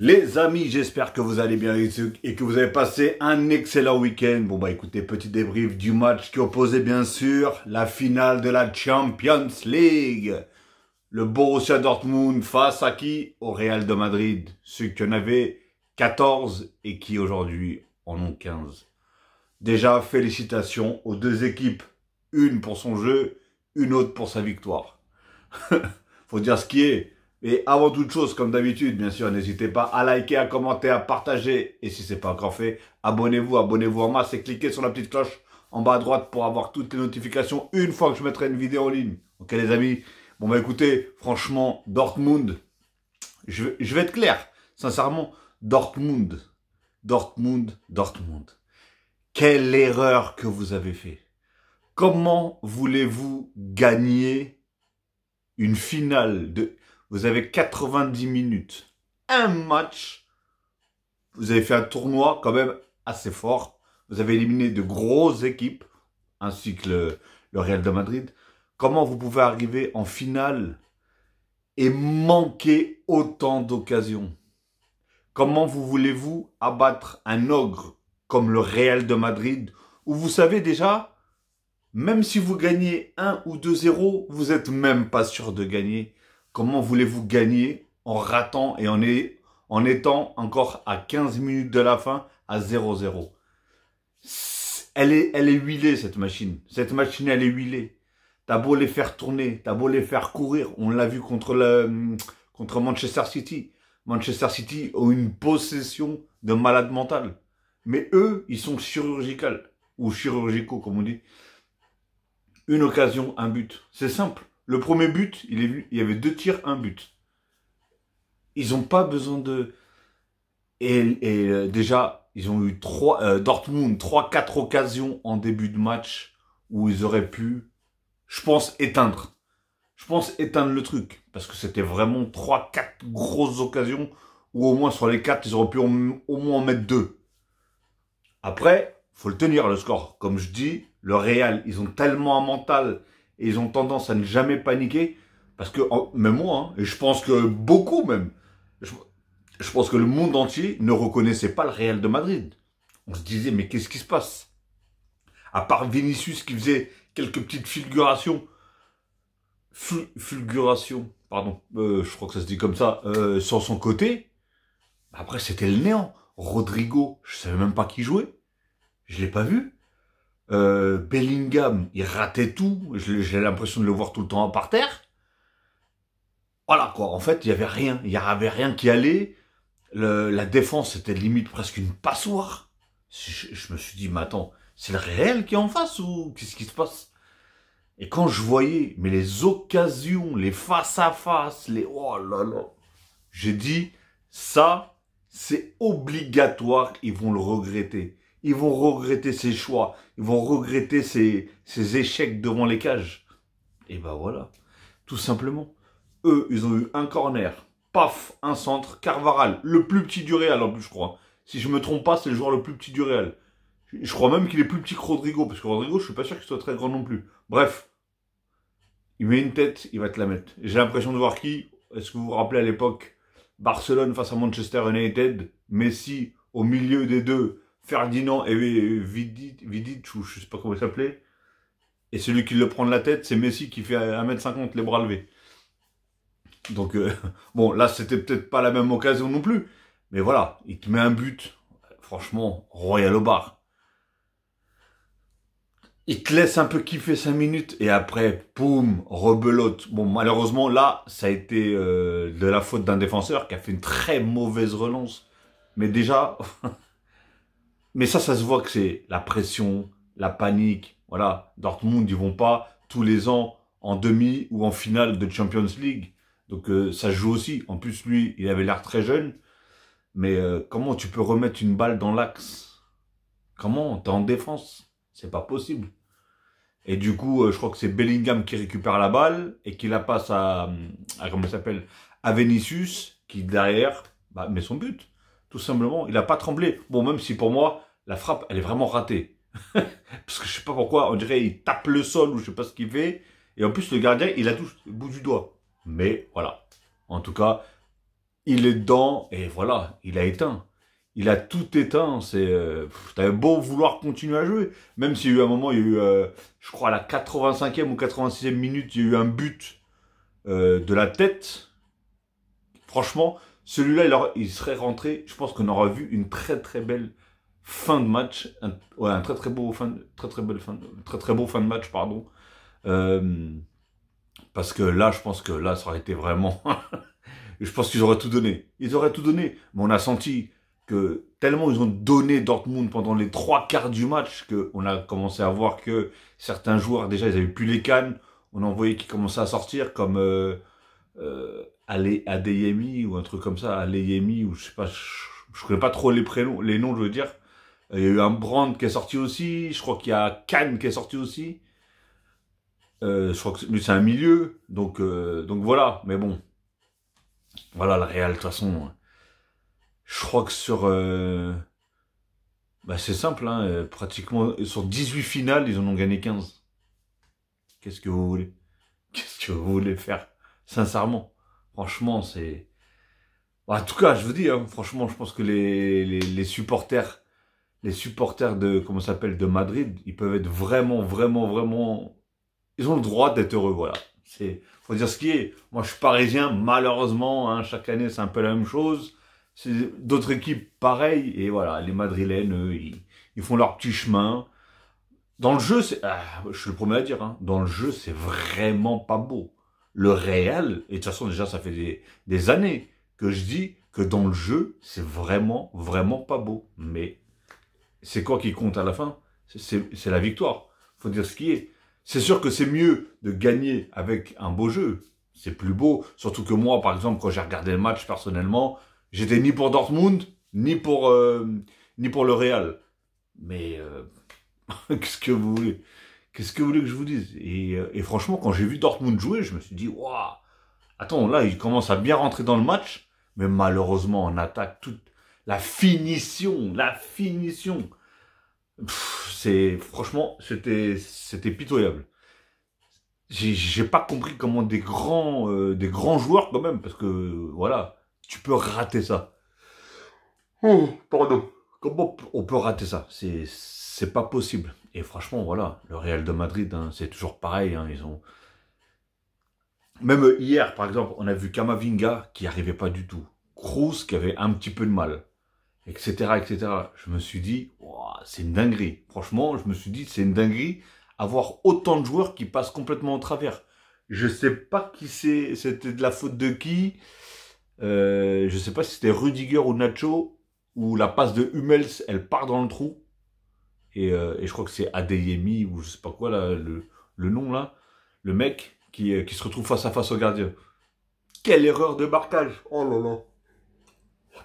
Les amis, j'espère que vous allez bien et que vous avez passé un excellent week-end. Bon bah écoutez, petit débrief du match qui opposait bien sûr la finale de la Champions League. Le Borussia Dortmund face à qui Au Real de Madrid. Ceux qui en avaient 14 et qui aujourd'hui en ont 15. Déjà, félicitations aux deux équipes. Une pour son jeu, une autre pour sa victoire. Faut dire ce qui est et avant toute chose, comme d'habitude, bien sûr, n'hésitez pas à liker, à commenter, à partager. Et si ce n'est pas encore fait, abonnez-vous, abonnez-vous en masse et cliquez sur la petite cloche en bas à droite pour avoir toutes les notifications une fois que je mettrai une vidéo en ligne. Ok les amis Bon bah écoutez, franchement, Dortmund, je, je vais être clair, sincèrement, Dortmund, Dortmund, Dortmund. Quelle erreur que vous avez fait. Comment voulez-vous gagner une finale de vous avez 90 minutes. Un match. Vous avez fait un tournoi quand même assez fort. Vous avez éliminé de grosses équipes, ainsi que le, Real de Madrid. Comment vous pouvez arriver en finale et manquer autant d'occasions Comment vous voulez-vous abattre un ogre comme le Real de Madrid, où vous savez déjà, même si vous gagnez 1 ou 2-0, vous n'êtes même pas sûr de gagner Comment voulez-vous gagner en ratant et en, étant encore à 15 minutes de la fin à 0-0 elle est, elle est huilée, cette machine. Cette machine, elle est huilée. T'as beau les faire tourner, t'as beau les faire courir. On l'a vu contre, le, contre Manchester City. Manchester City ont une possession de malade mental. Mais eux, ils sont chirurgicaux. Ou chirurgicaux, comme on dit. Une occasion, un but. C'est simple. Le premier but, il, y avait deux tirs, un but. Ils n'ont pas besoin de... Et, euh, déjà, ils ont eu trois, euh, Dortmund, 3 quatre occasions en début de match où ils auraient pu, je pense, éteindre. Je pense éteindre le truc. Parce que c'était vraiment trois quatre grosses occasions où au moins sur les quatre ils auraient pu au moins en mettre deux. Après, faut le tenir le score. Comme je dis, le Real, ils ont tellement un mental et ils ont tendance à ne jamais paniquer, parce que même moi, hein, et je pense que beaucoup même, je, pense que le monde entier ne reconnaissait pas le Real de Madrid. On se disait, mais qu'est-ce qui se passe À part Vinicius qui faisait quelques petites fulgurations, fulgurations, pardon, euh, je crois que ça se dit comme ça, euh, sur son côté, après c'était le néant. Rodrigo, je savais même pas qui jouait, je l'ai pas vu. Euh, Bellingham, il ratait tout. J'ai l'impression de le voir tout le temps par terre. Voilà quoi. En fait, il y avait rien. Il y avait rien qui allait. Le, la défense était limite presque une passoire. Je, je me suis dit, mais attends, c'est le réel qui est en face ou qu'est-ce qui se passe Et quand je voyais, mais les occasions, les face à face, les oh là là, j'ai dit, ça, c'est obligatoire. Ils vont le regretter ils vont regretter ses choix, ils vont regretter ses, échecs devant les cages. Et ben voilà, tout simplement. Eux, ils ont eu un corner, paf, un centre, Carvaral, le plus petit du Real en plus je crois. Si je me trompe pas, c'est le joueur le plus petit du Real. Je crois même qu'il est plus petit que Rodrigo, parce que Rodrigo, je suis pas sûr qu'il soit très grand non plus. Bref, il met une tête, il va te la mettre. J'ai l'impression de voir qui, est-ce que vous vous rappelez à l'époque, Barcelone face à Manchester United, Messi au milieu des deux, Ferdinand et eh eh Vidic, ou je sais pas comment il s'appelait. Et celui qui le prend de la tête, c'est Messi qui fait 1m50 les bras levés. Donc, euh, bon, là, c'était peut-être pas la même occasion non plus. Mais voilà, il te met un but. Franchement, royal au bar. Il te laisse un peu kiffer 5 minutes et après, poum, rebelote. Bon, malheureusement, là, ça a été euh, de la faute d'un défenseur qui a fait une très mauvaise relance. Mais déjà, Mais ça, ça se voit que c'est la pression, la panique. Voilà, Dortmund, ils vont pas tous les ans en demi ou en finale de Champions League. Donc euh, ça joue aussi. En plus, lui, il avait l'air très jeune. Mais euh, comment tu peux remettre une balle dans l'axe Comment T'es en défense. C'est pas possible. Et du coup, euh, je crois que c'est Bellingham qui récupère la balle et qui la passe à, à comment s'appelle À Vinicius, qui derrière bah, met son but. Tout simplement, il n'a pas tremblé. Bon, même si pour moi, la frappe, elle est vraiment ratée. Parce que je sais pas pourquoi, on dirait il tape le sol ou je sais pas ce qu'il fait. Et en plus, le gardien, il a tout bout du doigt. Mais voilà. En tout cas, il est dedans et voilà, il a éteint. Il a tout éteint. C'est, un euh, beau vouloir continuer à jouer. Même s'il y a eu un moment, il y a eu, euh, je crois, à la 85e ou 86e minute, il y a eu un but euh, de la tête. Franchement, celui-là, il, il, serait rentré. Je pense qu'on aura vu une très très belle fin de match, un, très très beau fin, très très belle fin, très très beau fin de match, pardon. Euh, parce que là, je pense que là, ça aurait été vraiment. je pense qu'ils auraient tout donné. Ils auraient tout donné. Mais on a senti que tellement ils ont donné Dortmund pendant les trois quarts du match qu'on a commencé à voir que certains joueurs, déjà, ils avaient plus les cannes. On en voyait qui commençaient à sortir comme euh, à euh, Adeyemi ou un truc comme ça, Yemi, ou je sais pas, je, je connais pas trop les prénoms, les noms, je veux dire. Il y a eu un brand qui est sorti aussi. Je crois qu'il y a Cannes qui est sorti aussi. Euh, je crois que c'est un milieu. Donc, euh, donc voilà. Mais bon. Voilà, le Real, de toute façon. Je crois que sur... Euh, bah c'est simple. Hein, euh, pratiquement, sur 18 finales, ils en ont gagné 15. Qu'est-ce que vous voulez Qu'est-ce que vous voulez faire Sincèrement. Franchement, c'est... Bah, en tout cas, je vous dis, hein, franchement, je pense que les, les, les supporters les supporters de, comment s'appelle, de Madrid, ils peuvent être vraiment, vraiment, vraiment, ils ont le droit d'être heureux, voilà. C'est, faut dire ce qui est. Moi, je suis parisien, malheureusement, hein, chaque année, c'est un peu la même chose. C'est D'autres équipes, pareil, et voilà, les Madrilènes, eux, ils, font leur petit chemin. Dans le jeu, c'est, ah, je suis le premier à dire, hein, dans le jeu, c'est vraiment pas beau. Le réel, et de toute façon, déjà, ça fait des, des années que je dis que dans le jeu, c'est vraiment, vraiment pas beau. Mais c'est quoi qui compte à la fin C'est la victoire. Il faut dire ce qui est. C'est sûr que c'est mieux de gagner avec un beau jeu. C'est plus beau. Surtout que moi, par exemple, quand j'ai regardé le match personnellement, j'étais ni pour Dortmund, ni pour, euh, ni pour le Real. Mais euh, qu'est-ce que vous voulez Qu'est-ce que vous voulez que je vous dise euh, et, franchement, quand j'ai vu Dortmund jouer, je me suis dit, waouh Attends, là, il commence à bien rentrer dans le match, mais malheureusement, en attaque, tout la finition, la finition. C'est franchement, c'était c'était pitoyable. J'ai pas compris comment des grands euh, des grands joueurs quand même parce que voilà, tu peux rater ça. Oh, pardon. Comment on peut rater ça C'est c'est pas possible. Et franchement, voilà, le Real de Madrid, hein, c'est toujours pareil. Hein, ils ont même hier, par exemple, on a vu Kamavinga qui arrivait pas du tout. Cruz qui avait un petit peu de mal etc., etc. Je me suis dit, c'est une dinguerie. Franchement, je me suis dit, c'est une dinguerie avoir autant de joueurs qui passent complètement au travers. Je sais pas qui c'est, c'était de la faute de qui. Euh, je sais pas si c'était Rudiger ou Nacho, ou la passe de Hummels, elle part dans le trou. Et, euh, je crois que c'est Adeyemi ou je sais pas quoi, là, le, le nom là. Le mec qui, euh, qui se retrouve face à face au gardien. Quelle erreur de marquage Oh là là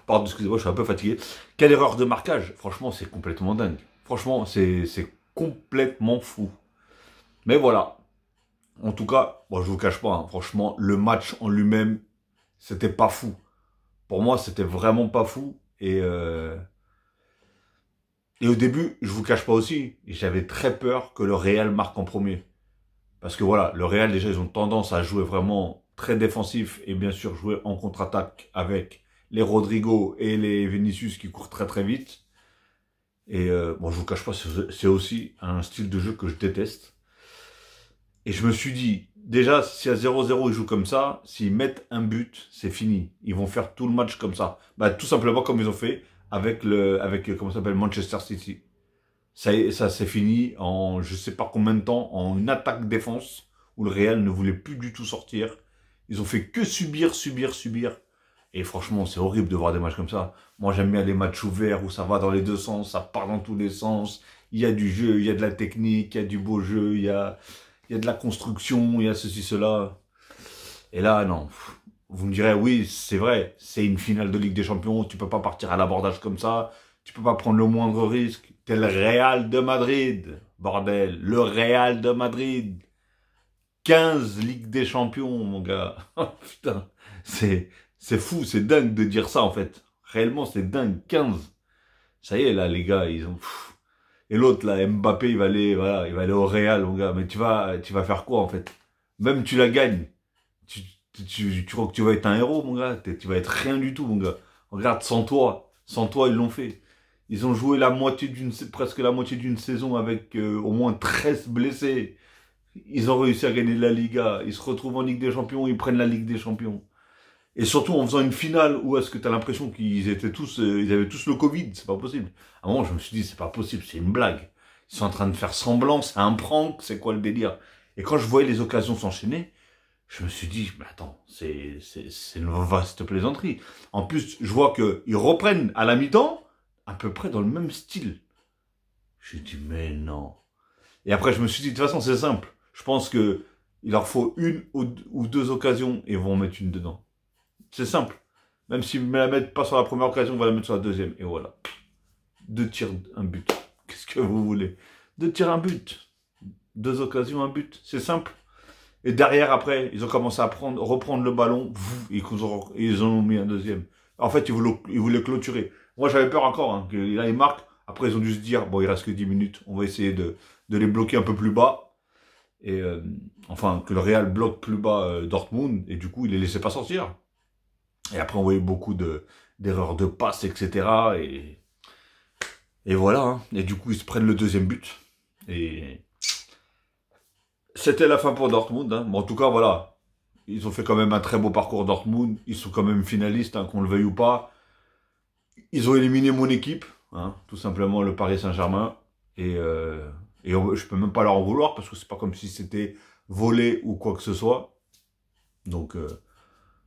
Pardon, excusez-moi, je suis un peu fatigué. Quelle erreur de marquage Franchement, c'est complètement dingue. Franchement, c'est complètement fou. Mais voilà. En tout cas, moi, ne je vous cache pas, hein. franchement, le match en lui-même, c'était pas fou. Pour moi, c'était vraiment pas fou. Et, euh, et au début, je vous cache pas aussi, j'avais très peur que le Real marque en premier. Parce que voilà, le Real, déjà, ils ont tendance à jouer vraiment très défensif et bien sûr jouer en contre-attaque avec les Rodrigo et les Vinicius qui courent très très vite. Et euh, bon, je vous cache pas, c'est aussi un style de jeu que je déteste. Et je me suis dit, déjà, si à 0-0 ils jouent comme ça, s'ils mettent un but, c'est fini. Ils vont faire tout le match comme ça. Bah, tout simplement comme ils ont fait avec le, avec comment s'appelle Manchester City. Ça, ça c'est fini en je sais pas combien de temps, en une attaque défense où le Real ne voulait plus du tout sortir. Ils ont fait que subir, subir, subir. Et franchement, c'est horrible de voir des matchs comme ça. Moi, j'aime bien les matchs ouverts où ça va dans les deux sens, ça part dans tous les sens. Il y a du jeu, il y a de la technique, il y a du beau jeu, il y a, il a de la construction, il y a ceci, cela. Et là, non. Vous me direz, oui, c'est vrai, c'est une finale de Ligue des Champions, tu peux pas partir à l'abordage comme ça, tu peux pas prendre le moindre risque. T'es le Real de Madrid, bordel, le Real de Madrid. 15 Ligue des Champions, mon gars. Oh, putain, c'est c'est fou, c'est dingue de dire ça en fait. Réellement, c'est dingue. 15. Ça y est, là, les gars, ils ont. Et l'autre, là, Mbappé, il va aller, voilà, il va aller au Real, mon gars. Mais tu vas, tu vas faire quoi en fait Même tu la gagnes. Tu, crois que tu vas être un héros, mon gars Tu vas être rien du tout, mon gars. Regarde, sans toi, sans toi, ils l'ont fait. Ils ont joué la moitié d'une, presque la moitié d'une saison avec euh, au moins 13 blessés. Ils ont réussi à gagner la Liga. Ils se retrouvent en Ligue des Champions, ils prennent la Ligue des Champions. Et surtout en faisant une finale où est-ce que tu as l'impression qu'ils étaient tous, euh, ils avaient tous le Covid, c'est pas possible. À un moment, je me suis dit, c'est pas possible, c'est une blague. Ils sont en train de faire semblant, c'est un prank, c'est quoi le délire Et quand je voyais les occasions s'enchaîner, je me suis dit, mais attends, c'est, une vaste plaisanterie. En plus, je vois qu'ils reprennent à la mi-temps, à peu près dans le même style. J'ai dit, mais non. Et après, je me suis dit, de toute façon, c'est simple. Je pense que il leur faut une ou deux occasions et vont en mettre une dedans. C'est simple. Même si ne me la mettent pas sur la première occasion, on va la mettre sur la deuxième. Et voilà. Deux tirs, un but. Qu'est-ce que vous voulez Deux tirs, un but. Deux occasions, un but. C'est simple. Et derrière, après, ils ont commencé à prendre, reprendre le ballon. Ils ont mis un deuxième. En fait, ils voulaient, clôturer. Moi, j'avais peur encore. Hein, que là, ils marquent. Après, ils ont dû se dire, bon, il reste que 10 minutes. On va essayer de, les bloquer un peu plus bas. Et euh, enfin, que le Real bloque plus bas euh, Dortmund. Et du coup, il les laissaient pas sortir. Et après, on voyait beaucoup d'erreurs de, passe, etc. Et, et voilà. Hein. Et du coup, ils se prennent le deuxième but. Et c'était la fin pour Dortmund. Mais hein. en tout cas, voilà. Ils ont fait quand même un très beau parcours Dortmund. Ils sont quand même finalistes, hein, qu'on le veuille ou pas. Ils ont éliminé mon équipe, tout simplement le Paris Saint-Germain. Et, euh, et je peux même pas leur en vouloir parce que c'est pas comme si c'était volé ou quoi que ce soit. Donc, euh,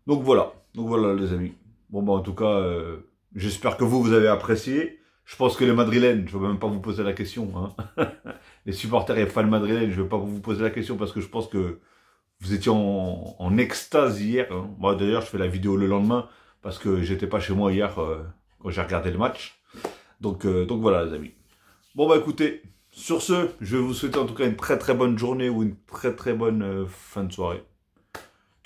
donc voilà, donc voilà les amis. Bon bah en tout cas, euh, j'espère que vous, vous avez apprécié. Je pense que les Madrilènes, je ne vais même pas vous poser la question. Hein. les supporters et fans madrilènes, je ne vais pas vous poser la question parce que je pense que vous étiez en, extase hier. Hein. Moi d'ailleurs, je fais la vidéo le lendemain parce que j'étais pas chez moi hier euh, quand j'ai regardé le match. Donc, euh, donc voilà les amis. Bon bah écoutez, sur ce, je vais vous souhaiter en tout cas une très très bonne journée ou une très très bonne fin de soirée.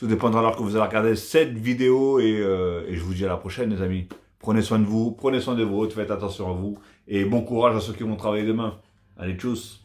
Tout dépendra alors que vous allez regarder cette vidéo euh, et, je vous dis à la prochaine les amis. Prenez soin de vous, prenez soin de vous, faites attention à vous et bon courage à ceux qui vont travailler demain. Allez, tchuss